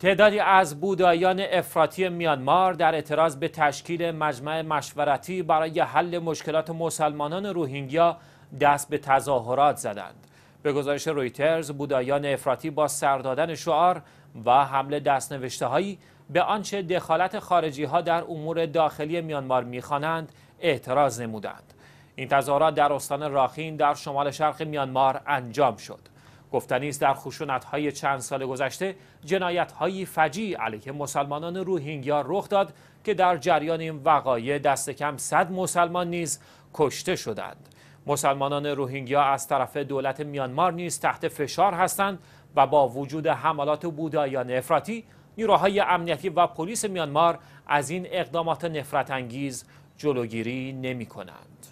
تعدادی از بودایان افراطی میانمار در اعتراض به تشکیل مجمع مشورتی برای حل مشکلات مسلمانان روهینگیا دست به تظاهرات زدند. به گزارش رویترز بودایان افراطی با سردادن شعار و حمله دستنوشتههایی به آنچه دخالت خارجی ها در امور داخلی میانمار میخوانند اعتراض نمودند. این تظاهرات در استان راخین در شمال شرق میانمار انجام شد. گفتنی است در های چند سال گذشته جنایتهایی فجیع علیه مسلمانان روهینگیا رخ داد که در جریان این وقایع دست کم 100 مسلمان نیز کشته شدند. مسلمانان روهینگیا از طرف دولت میانمار نیز تحت فشار هستند و با وجود حملات بودایان افراطی نیروهای امنیتی و پلیس میانمار از این اقدامات نفرت انگیز جلوگیری نمی کنند.